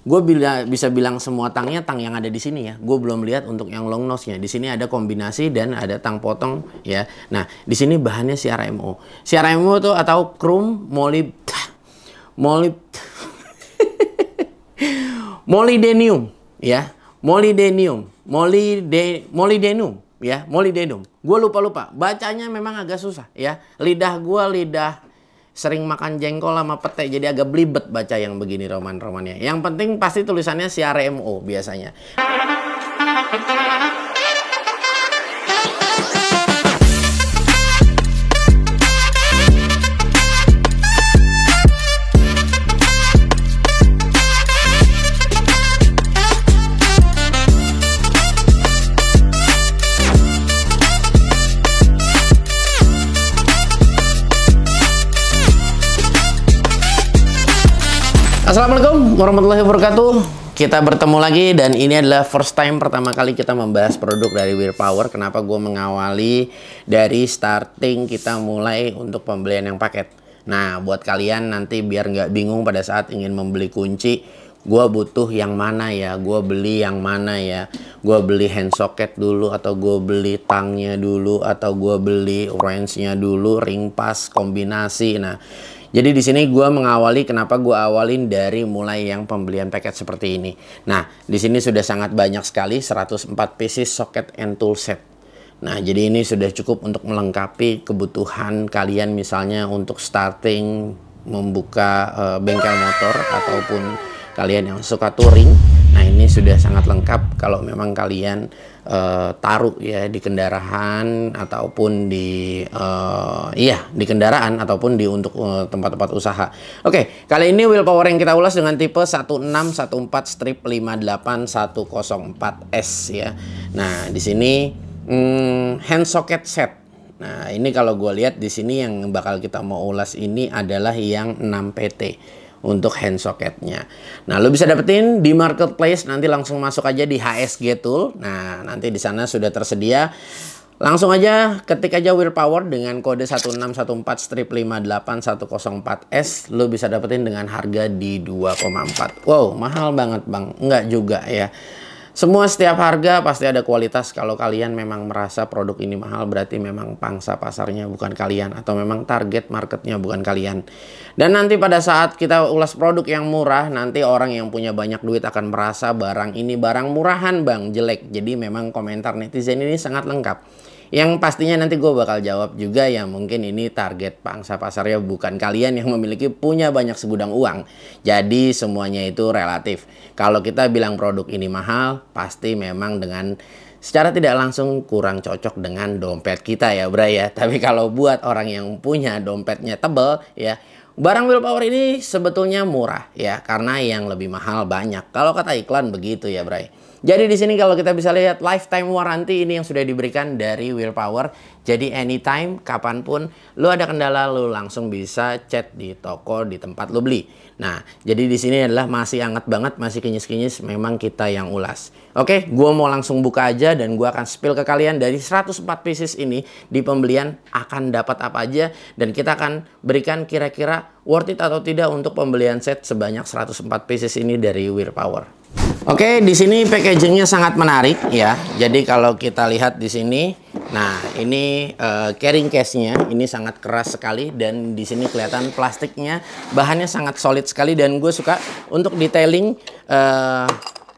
Gue bila, bisa bilang semua tangnya tang yang ada di sini ya. Gue belum lihat untuk yang long nose-nya. Di sini ada kombinasi dan ada tang potong ya. Nah, di sini bahannya CRMO. CRMO tuh atau chrome molib molib molydenium ya. Molydenium, molide molydenium ya, molydenium. Gue lupa-lupa. Bacanya memang agak susah ya. Lidah gue lidah sering makan jengkol sama pete jadi agak belibet baca yang begini roman-romannya. Yang penting pasti tulisannya si CRMO biasanya. warahmatullahi wabarakatuh. Kita bertemu lagi dan ini adalah first time pertama kali kita membahas produk dari Weird Power. Kenapa gue mengawali dari starting kita mulai untuk pembelian yang paket. Nah, buat kalian nanti biar nggak bingung pada saat ingin membeli kunci, gue butuh yang mana ya, gue beli yang mana ya, gue beli hand socket dulu atau gue beli tangnya dulu atau gue beli range nya dulu, ring pas kombinasi. Nah, jadi di sini gue mengawali kenapa gue awalin dari mulai yang pembelian paket seperti ini. Nah, di sini sudah sangat banyak sekali 104 pieces socket and tool set. Nah, jadi ini sudah cukup untuk melengkapi kebutuhan kalian misalnya untuk starting membuka uh, bengkel motor ataupun kalian yang suka touring. Nah, ini sudah sangat lengkap kalau memang kalian Eh, taruh ya di kendaraan ataupun di uh, iya di kendaraan ataupun di untuk eh, tempat-tempat uh, usaha. Oke, okay, kali ini willpower yang kita ulas dengan tipe 1614 strip 58104S ya. Nah, di sini hmm, hand socket set. Nah, ini kalau gue lihat di sini yang bakal kita mau ulas ini adalah yang 6PT untuk hand socketnya. Nah, lo bisa dapetin di marketplace nanti langsung masuk aja di HSG Tool. Nah, nanti di sana sudah tersedia Langsung aja ketik aja willpower dengan kode 1614-58104S lo bisa dapetin dengan harga di 2,4. Wow, mahal banget, Bang. Enggak juga ya. Semua setiap harga pasti ada kualitas. Kalau kalian memang merasa produk ini mahal berarti memang pangsa pasarnya bukan kalian atau memang target marketnya bukan kalian. Dan nanti pada saat kita ulas produk yang murah, nanti orang yang punya banyak duit akan merasa barang ini barang murahan bang, jelek. Jadi memang komentar netizen ini sangat lengkap yang pastinya nanti gue bakal jawab juga ya mungkin ini target pangsa pasarnya bukan kalian yang memiliki punya banyak segudang uang. Jadi semuanya itu relatif. Kalau kita bilang produk ini mahal, pasti memang dengan secara tidak langsung kurang cocok dengan dompet kita ya Bray ya. Tapi kalau buat orang yang punya dompetnya tebel ya, barang willpower ini sebetulnya murah ya karena yang lebih mahal banyak. Kalau kata iklan begitu ya Bray. Jadi di sini kalau kita bisa lihat lifetime warranty ini yang sudah diberikan dari Willpower. Jadi anytime, kapanpun, lu ada kendala, lu langsung bisa chat di toko, di tempat lu beli. Nah, jadi di sini adalah masih hangat banget, masih kinyis-kinyis, memang kita yang ulas. Oke, gue mau langsung buka aja dan gue akan spill ke kalian dari 104 pieces ini di pembelian akan dapat apa aja dan kita akan berikan kira-kira worth it atau tidak untuk pembelian set sebanyak 104 pieces ini dari Willpower. Oke, di sini packagingnya sangat menarik ya. Jadi kalau kita lihat di sini, nah ini uh, carrying case-nya ini sangat keras sekali dan di sini kelihatan plastiknya bahannya sangat solid sekali dan gue suka untuk detailing uh,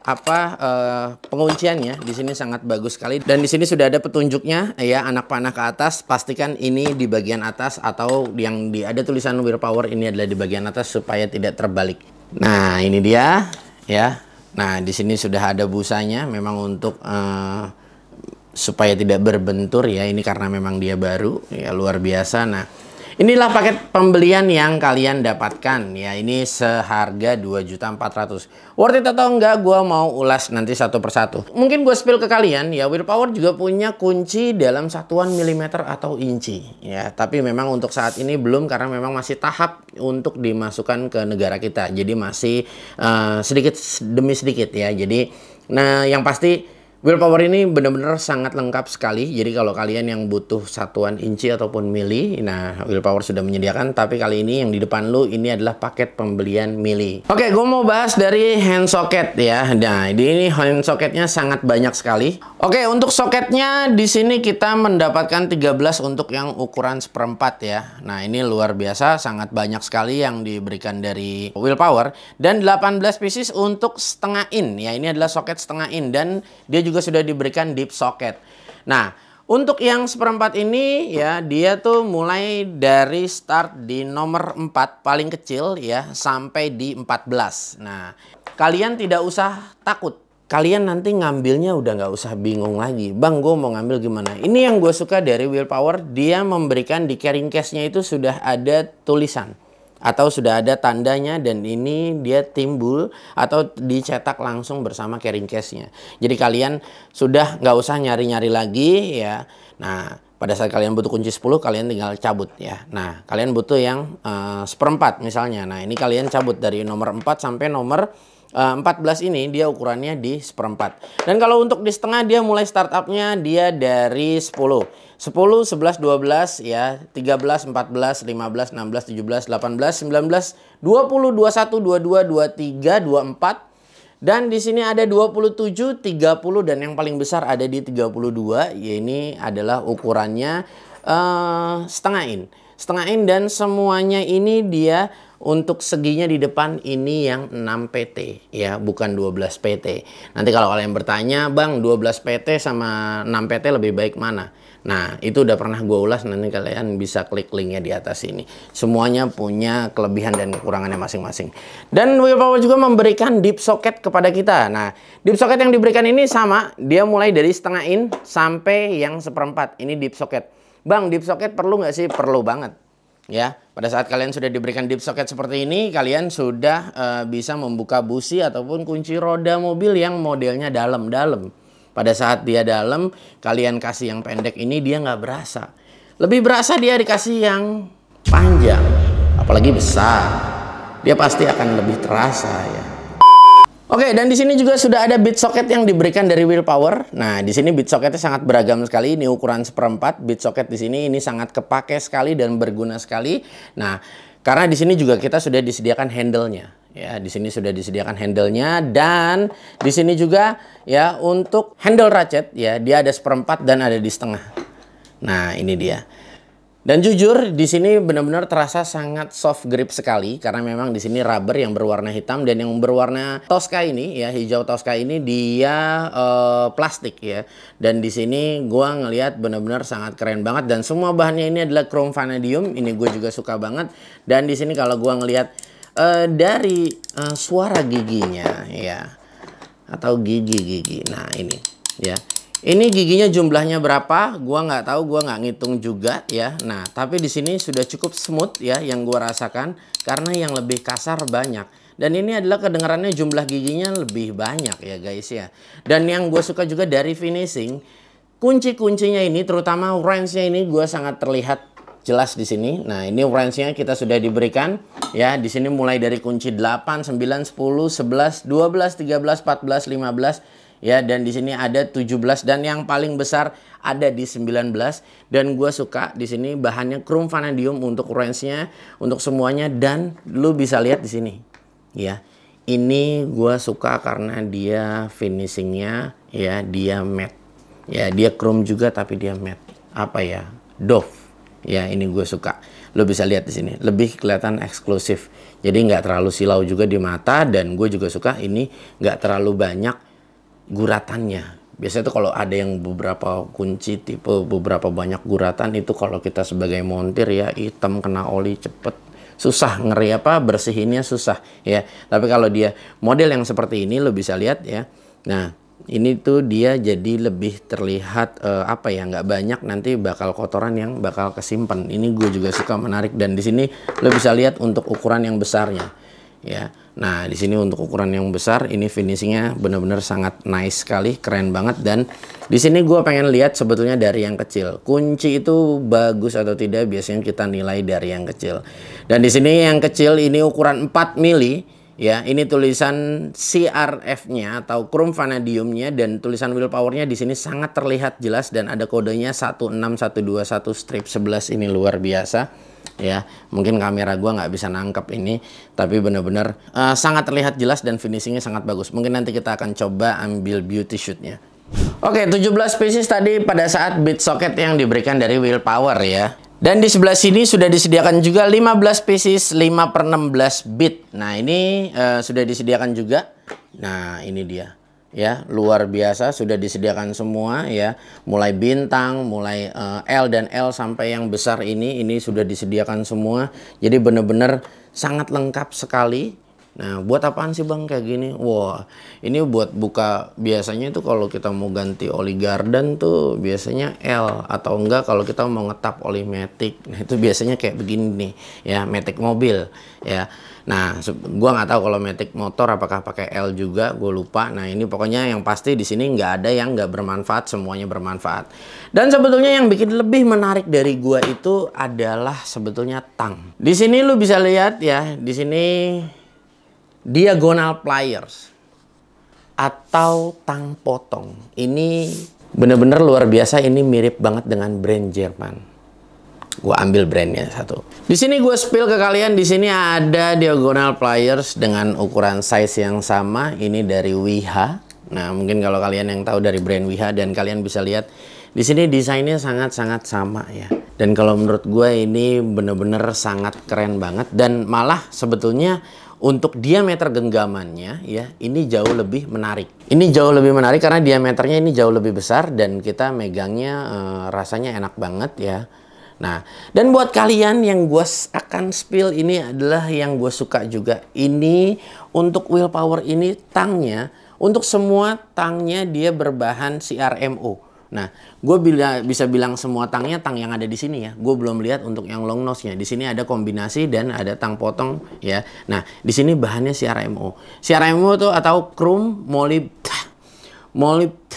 apa uh, pengunciannya di sini sangat bagus sekali dan di sini sudah ada petunjuknya ya anak panah ke atas pastikan ini di bagian atas atau yang di ada tulisan power ini adalah di bagian atas supaya tidak terbalik. Nah, ini dia ya Nah, di sini sudah ada busanya memang untuk uh, supaya tidak berbentur ya. Ini karena memang dia baru ya luar biasa. Nah, Inilah paket pembelian yang kalian dapatkan. Ya, ini seharga 2.400. Worth it atau enggak, gua mau ulas nanti satu persatu. Mungkin gue spill ke kalian, ya Power juga punya kunci dalam satuan milimeter atau inci. Ya, tapi memang untuk saat ini belum karena memang masih tahap untuk dimasukkan ke negara kita. Jadi masih uh, sedikit demi sedikit ya. Jadi, nah yang pasti Willpower ini benar-benar sangat lengkap sekali. Jadi kalau kalian yang butuh satuan inci ataupun mili, nah Willpower sudah menyediakan. Tapi kali ini yang di depan lu ini adalah paket pembelian mili. Oke, gue mau bahas dari hand socket ya. Nah, di ini hand socketnya sangat banyak sekali. Oke, untuk soketnya di sini kita mendapatkan 13 untuk yang ukuran seperempat ya. Nah, ini luar biasa, sangat banyak sekali yang diberikan dari Willpower. Dan 18 pieces untuk setengah in. Ya, ini adalah soket setengah in. Dan dia juga sudah diberikan deep socket. Nah, untuk yang seperempat ini ya dia tuh mulai dari start di nomor 4 paling kecil ya sampai di 14. Nah, kalian tidak usah takut kalian nanti ngambilnya udah nggak usah bingung lagi. Bang, gue mau ngambil gimana? Ini yang gue suka dari Willpower, dia memberikan di carrying case-nya itu sudah ada tulisan. Atau sudah ada tandanya dan ini dia timbul atau dicetak langsung bersama carrying case-nya. Jadi kalian sudah nggak usah nyari-nyari lagi ya. Nah, pada saat kalian butuh kunci 10 kalian tinggal cabut ya nah kalian butuh yang uh, seperempat misalnya nah ini kalian cabut dari nomor 4 sampai nomor 14 eh, ini dia ukurannya di seperempat. Dan kalau untuk di setengah dia mulai startupnya dia dari 10. 10, 11, 12 ya, 13, 14, 15, 16, 17, 18, 19, 20, 21, 22, 23, 24, dan di sini ada 27, 30 dan yang paling besar ada di 32. Ya ini adalah ukurannya uh, setengah in. Setengah in dan semuanya ini dia untuk seginya di depan ini yang 6 PT ya, bukan 12 PT. Nanti kalau kalian bertanya, "Bang, 12 PT sama 6 PT lebih baik mana?" Nah, itu udah pernah gue ulas, nanti kalian bisa klik linknya di atas ini. Semuanya punya kelebihan dan kekurangannya masing-masing. Dan Willpower juga memberikan deep socket kepada kita. Nah, deep socket yang diberikan ini sama, dia mulai dari setengah in sampai yang seperempat. Ini deep socket. Bang, deep socket perlu nggak sih? Perlu banget ya. Pada saat kalian sudah diberikan deep socket seperti ini, kalian sudah uh, bisa membuka busi ataupun kunci roda mobil yang modelnya dalam-dalam. Pada saat dia dalam, kalian kasih yang pendek ini dia nggak berasa. Lebih berasa dia dikasih yang panjang, apalagi besar. Dia pasti akan lebih terasa ya. Oke, dan di sini juga sudah ada bit socket yang diberikan dari Willpower. Nah, di sini bit socketnya sangat beragam sekali. Ini ukuran seperempat bit socket di sini ini sangat kepake sekali dan berguna sekali. Nah, karena di sini juga kita sudah disediakan handle-nya. Ya, di sini sudah disediakan handle-nya dan di sini juga ya untuk handle ratchet ya, dia ada seperempat dan ada di setengah. Nah, ini dia. Dan jujur, di sini benar-benar terasa sangat soft grip sekali karena memang di sini rubber yang berwarna hitam dan yang berwarna Tosca ini ya, hijau Tosca ini dia uh, plastik ya. Dan di sini gua ngelihat benar-benar sangat keren banget dan semua bahannya ini adalah chrome vanadium. Ini gue juga suka banget. Dan di sini kalau gua ngelihat uh, dari uh, suara giginya ya atau gigi-gigi. Nah, ini ya ini giginya jumlahnya berapa? Gua nggak tahu, gua nggak ngitung juga ya. Nah, tapi di sini sudah cukup smooth ya yang gua rasakan karena yang lebih kasar banyak. Dan ini adalah kedengarannya jumlah giginya lebih banyak ya guys ya. Dan yang gua suka juga dari finishing, kunci-kuncinya ini terutama range-nya ini gua sangat terlihat jelas di sini. Nah, ini range-nya kita sudah diberikan ya. Di sini mulai dari kunci 8, 9, 10, 11, 12, 13, 14, 15 ya dan di sini ada 17 dan yang paling besar ada di 19 dan gue suka di sini bahannya chrome vanadium untuk range-nya untuk semuanya dan lu bisa lihat di sini ya ini gue suka karena dia finishingnya ya dia matte ya dia chrome juga tapi dia matte apa ya Dove ya ini gue suka lo bisa lihat di sini lebih kelihatan eksklusif jadi nggak terlalu silau juga di mata dan gue juga suka ini nggak terlalu banyak guratannya. Biasanya tuh kalau ada yang beberapa kunci tipe beberapa banyak guratan itu kalau kita sebagai montir ya hitam kena oli cepet susah ngeri apa bersihinnya susah ya. Tapi kalau dia model yang seperti ini lo bisa lihat ya. Nah ini tuh dia jadi lebih terlihat uh, apa ya nggak banyak nanti bakal kotoran yang bakal kesimpan. Ini gue juga suka menarik dan di sini lo bisa lihat untuk ukuran yang besarnya ya Nah, di sini untuk ukuran yang besar, ini finishingnya benar-benar sangat nice sekali, keren banget. Dan di sini gue pengen lihat sebetulnya dari yang kecil. Kunci itu bagus atau tidak, biasanya kita nilai dari yang kecil. Dan di sini yang kecil ini ukuran 4 mili, ya. Ini tulisan CRF-nya atau chrome vanadiumnya dan tulisan powernya di sini sangat terlihat jelas dan ada kodenya 16121 strip 11 ini luar biasa ya mungkin kamera gua nggak bisa nangkep ini tapi bener-bener uh, sangat terlihat jelas dan finishingnya sangat bagus mungkin nanti kita akan coba ambil beauty shootnya Oke, okay, 17 spesies tadi pada saat bit socket yang diberikan dari willpower ya. Dan di sebelah sini sudah disediakan juga 15 spesies 5 per 16 bit. Nah, ini uh, sudah disediakan juga. Nah, ini dia ya luar biasa sudah disediakan semua ya mulai bintang mulai uh, L dan L sampai yang besar ini ini sudah disediakan semua jadi benar-benar sangat lengkap sekali Nah, buat apaan sih Bang kayak gini? Wah, ini buat buka biasanya itu kalau kita mau ganti oli garden tuh biasanya L atau enggak kalau kita mau ngetap oli matic. Nah, itu biasanya kayak begini nih, ya, matic mobil, ya. Nah, gua nggak tahu kalau matic motor apakah pakai L juga, gue lupa. Nah, ini pokoknya yang pasti di sini nggak ada yang nggak bermanfaat, semuanya bermanfaat. Dan sebetulnya yang bikin lebih menarik dari gua itu adalah sebetulnya tang. Di sini lu bisa lihat ya, di sini diagonal pliers atau tang potong. Ini bener-bener luar biasa, ini mirip banget dengan brand Jerman. Gue ambil brandnya satu. Di sini gue spill ke kalian, di sini ada diagonal pliers dengan ukuran size yang sama. Ini dari WIHA. Nah, mungkin kalau kalian yang tahu dari brand WIHA dan kalian bisa lihat di sini desainnya sangat-sangat sama ya. Dan kalau menurut gue ini bener-bener sangat keren banget dan malah sebetulnya untuk diameter genggamannya ya ini jauh lebih menarik. Ini jauh lebih menarik karena diameternya ini jauh lebih besar dan kita megangnya e, rasanya enak banget ya. Nah, dan buat kalian yang gue akan spill ini adalah yang gue suka juga. Ini untuk wheel power ini tangnya, untuk semua tangnya dia berbahan CRMO. Nah, gue bila, bisa bilang semua tangnya tang yang ada di sini ya. Gue belum lihat untuk yang long nose-nya. Di sini ada kombinasi dan ada tang potong ya. Nah, di sini bahannya CRMO. CRMO tuh atau chrome molib molib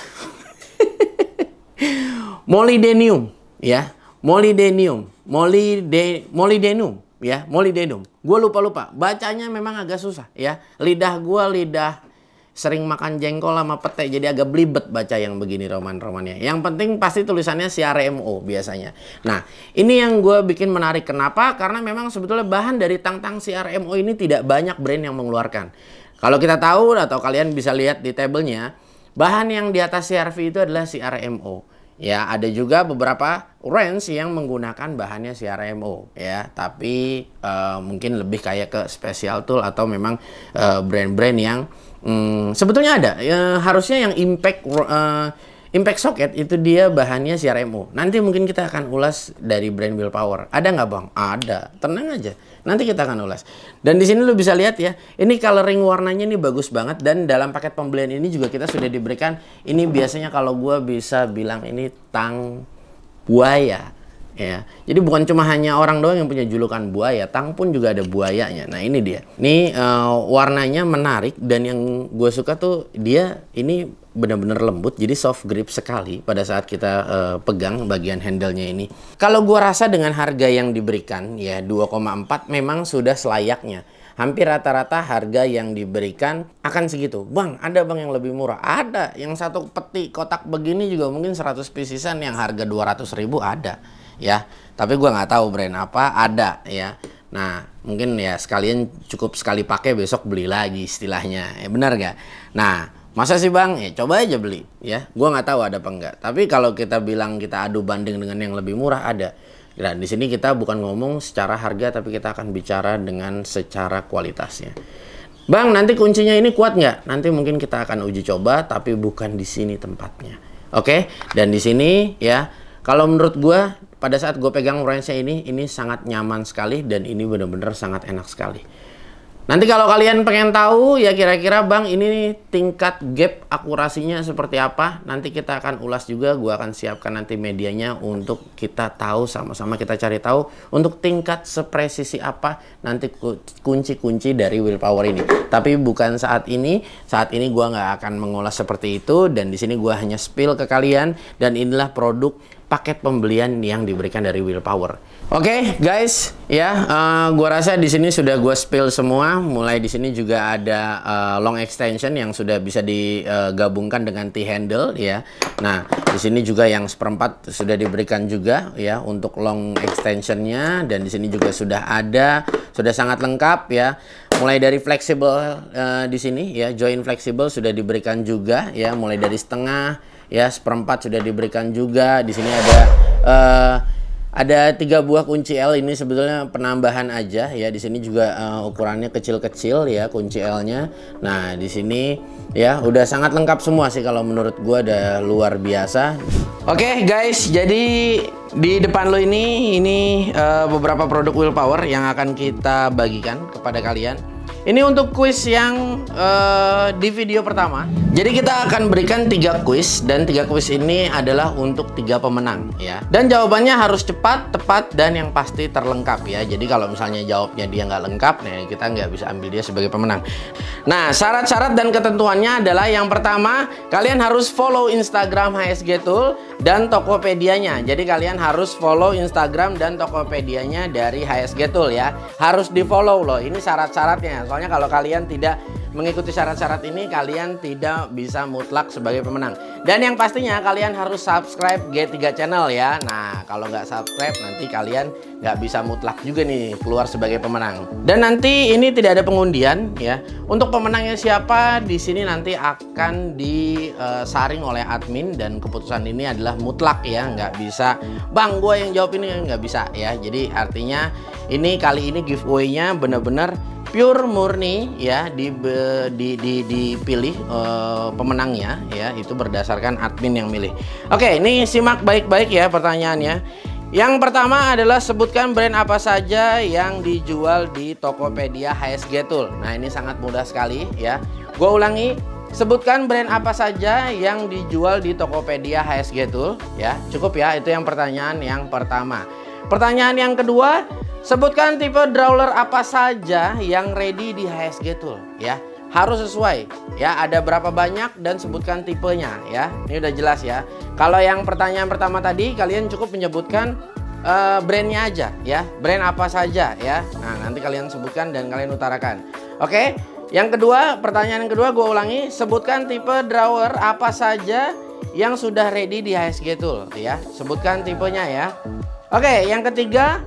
molydenium ya. molydenium molide molydenium ya, molydenium Gue lupa-lupa. Bacanya memang agak susah ya. Lidah gue lidah sering makan jengkol sama pete jadi agak blibet baca yang begini roman-romannya yang penting pasti tulisannya CRMO biasanya nah ini yang gue bikin menarik kenapa karena memang sebetulnya bahan dari tang-tang CRMO ini tidak banyak brand yang mengeluarkan kalau kita tahu atau kalian bisa lihat di tabelnya bahan yang di atas CRV itu adalah CRMO ya ada juga beberapa range yang menggunakan bahannya CRMO ya tapi uh, mungkin lebih kayak ke special tool atau memang eh, brand-brand uh, yang Hmm, sebetulnya ada. Ya, harusnya yang impact uh, impact socket itu dia bahannya CRMO. Nanti mungkin kita akan ulas dari brand willpower Power. Ada nggak bang? Ada. Tenang aja. Nanti kita akan ulas. Dan di sini lu bisa lihat ya. Ini coloring warnanya ini bagus banget dan dalam paket pembelian ini juga kita sudah diberikan. Ini biasanya kalau gue bisa bilang ini tang buaya ya. Jadi bukan cuma hanya orang doang yang punya julukan buaya, Tang pun juga ada buayanya. Nah ini dia. Ini uh, warnanya menarik dan yang gue suka tuh dia ini benar-benar lembut, jadi soft grip sekali pada saat kita uh, pegang bagian handle ini. Kalau gue rasa dengan harga yang diberikan ya 2,4 memang sudah selayaknya hampir rata-rata harga yang diberikan akan segitu. Bang, ada bang yang lebih murah? Ada. Yang satu peti kotak begini juga mungkin 100 pisisan yang harga 200 ribu ada ya tapi gue nggak tahu brand apa ada ya nah mungkin ya sekalian cukup sekali pakai besok beli lagi istilahnya ya benar gak nah masa sih bang ya coba aja beli ya gue nggak tahu ada apa enggak tapi kalau kita bilang kita adu banding dengan yang lebih murah ada dan nah, di sini kita bukan ngomong secara harga tapi kita akan bicara dengan secara kualitasnya Bang, nanti kuncinya ini kuat nggak? Nanti mungkin kita akan uji coba, tapi bukan di sini tempatnya. Oke, dan di sini ya, kalau menurut gue pada saat gue pegang wrenchnya ini, ini sangat nyaman sekali dan ini benar-benar sangat enak sekali. Nanti kalau kalian pengen tahu ya kira-kira bang ini tingkat gap akurasinya seperti apa, nanti kita akan ulas juga. Gue akan siapkan nanti medianya untuk kita tahu sama-sama kita cari tahu untuk tingkat sepresisi apa nanti kunci-kunci dari willpower ini. Tapi bukan saat ini. Saat ini gue nggak akan mengulas seperti itu dan di sini gue hanya spill ke kalian dan inilah produk paket pembelian yang diberikan dari Willpower. Oke okay, guys, ya uh, gua rasa di sini sudah gua spill semua. Mulai di sini juga ada uh, long extension yang sudah bisa digabungkan dengan T handle ya. Nah di sini juga yang seperempat sudah diberikan juga ya untuk long extensionnya dan di sini juga sudah ada sudah sangat lengkap ya. Mulai dari fleksibel uh, eh, di sini ya joint fleksibel sudah diberikan juga ya. Mulai dari setengah ya seperempat sudah diberikan juga di sini ada uh, ada tiga buah kunci L ini sebetulnya penambahan aja ya di sini juga uh, ukurannya kecil-kecil ya kunci L-nya. Nah, di sini ya udah sangat lengkap semua sih kalau menurut gua ada luar biasa. Oke okay, guys, jadi di depan lo ini ini uh, beberapa produk willpower yang akan kita bagikan kepada kalian. Ini untuk kuis yang uh, di video pertama. Jadi kita akan berikan tiga kuis dan tiga kuis ini adalah untuk tiga pemenang ya. Dan jawabannya harus cepat, tepat dan yang pasti terlengkap ya. Jadi kalau misalnya jawabnya dia nggak lengkap, nih kita nggak bisa ambil dia sebagai pemenang. Nah syarat-syarat dan ketentuannya adalah yang pertama kalian harus follow Instagram HSG Tool dan Tokopedia-nya. Jadi kalian harus follow Instagram dan Tokopedia-nya dari HSG Tool ya. Harus di follow loh. Ini syarat-syaratnya Soalnya kalau kalian tidak mengikuti syarat-syarat ini, kalian tidak bisa mutlak sebagai pemenang. Dan yang pastinya kalian harus subscribe G3 Channel ya. Nah, kalau nggak subscribe nanti kalian nggak bisa mutlak juga nih keluar sebagai pemenang. Dan nanti ini tidak ada pengundian ya. Untuk pemenangnya siapa di sini nanti akan disaring oleh admin dan keputusan ini adalah mutlak ya, nggak bisa. Bang, gue yang jawab ini nggak bisa ya. Jadi artinya ini kali ini giveaway-nya bener-bener pure murni ya di di, di dipilih uh, pemenangnya ya itu berdasarkan admin yang milih. Oke, ini simak baik-baik ya pertanyaannya. Yang pertama adalah sebutkan brand apa saja yang dijual di Tokopedia HSG Tool. Nah, ini sangat mudah sekali ya. Gua ulangi, sebutkan brand apa saja yang dijual di Tokopedia HSG Tool ya. Cukup ya, itu yang pertanyaan yang pertama. Pertanyaan yang kedua, Sebutkan tipe drawler apa saja yang ready di HSG Tool ya. Harus sesuai ya, ada berapa banyak dan sebutkan tipenya ya. Ini udah jelas ya. Kalau yang pertanyaan pertama tadi kalian cukup menyebutkan uh, brandnya aja ya, brand apa saja ya. Nah, nanti kalian sebutkan dan kalian utarakan. Oke. Yang kedua, pertanyaan yang kedua gue ulangi, sebutkan tipe drawer apa saja yang sudah ready di HSG Tool ya. Sebutkan tipenya ya. Oke, yang ketiga,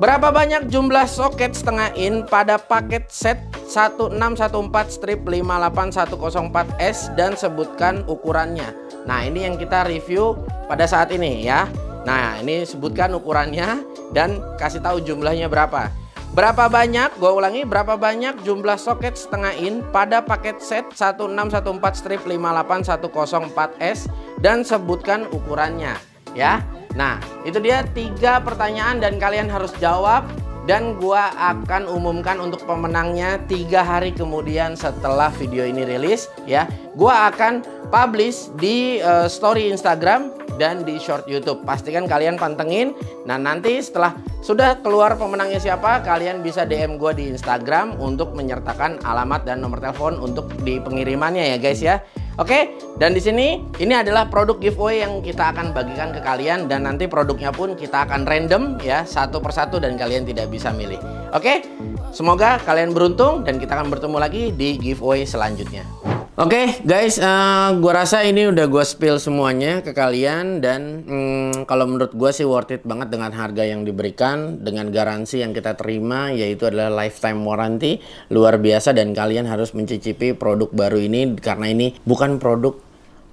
Berapa banyak jumlah soket setengah in pada paket set 1614 strip 58104S dan sebutkan ukurannya. Nah, ini yang kita review pada saat ini ya. Nah, ini sebutkan ukurannya dan kasih tahu jumlahnya berapa. Berapa banyak? Gue ulangi, berapa banyak jumlah soket setengah in pada paket set 1614 strip 58104S dan sebutkan ukurannya ya. Nah, itu dia tiga pertanyaan dan kalian harus jawab dan gua akan umumkan untuk pemenangnya tiga hari kemudian setelah video ini rilis ya. Gua akan publish di uh, story Instagram dan di short YouTube. Pastikan kalian pantengin. Nah, nanti setelah sudah keluar pemenangnya siapa, kalian bisa DM gua di Instagram untuk menyertakan alamat dan nomor telepon untuk di pengirimannya ya guys ya. Oke, dan di sini ini adalah produk giveaway yang kita akan bagikan ke kalian dan nanti produknya pun kita akan random ya satu persatu dan kalian tidak bisa milih. Oke, semoga kalian beruntung dan kita akan bertemu lagi di giveaway selanjutnya. Oke okay, guys, uh, eh, gue rasa ini udah gue spill semuanya ke kalian dan hmm, kalau menurut gue sih worth it banget dengan harga yang diberikan, dengan garansi yang kita terima yaitu adalah lifetime warranty luar biasa dan kalian harus mencicipi produk baru ini karena ini bukan produk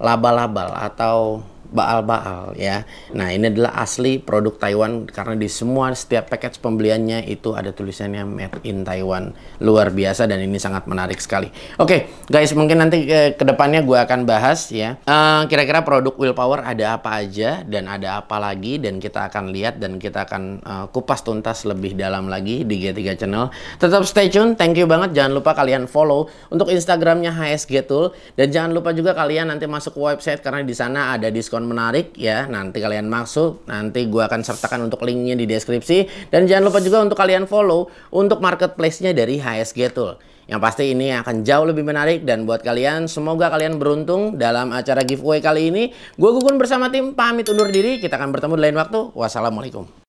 laba-laba atau baal-baal ya. Nah ini adalah asli produk Taiwan karena di semua setiap paket pembeliannya itu ada tulisannya made in Taiwan. Luar biasa dan ini sangat menarik sekali. Oke okay, guys mungkin nanti eh, ke kedepannya gue akan bahas ya. Eh, kira-kira uh, produk Willpower ada apa aja dan ada apa lagi dan kita akan lihat dan kita akan uh, kupas tuntas lebih dalam lagi di G3 Channel. Tetap stay tune, thank you banget. Jangan lupa kalian follow untuk Instagramnya HSG Tool dan jangan lupa juga kalian nanti masuk ke website karena di sana ada diskon diskon menarik ya. Nanti kalian masuk, nanti gue akan sertakan untuk linknya di deskripsi. Dan jangan lupa juga untuk kalian follow untuk marketplace-nya dari HSG Tool. Yang pasti ini akan jauh lebih menarik dan buat kalian semoga kalian beruntung dalam acara giveaway kali ini. Gue Gugun bersama tim pamit undur diri. Kita akan bertemu di lain waktu. Wassalamualaikum.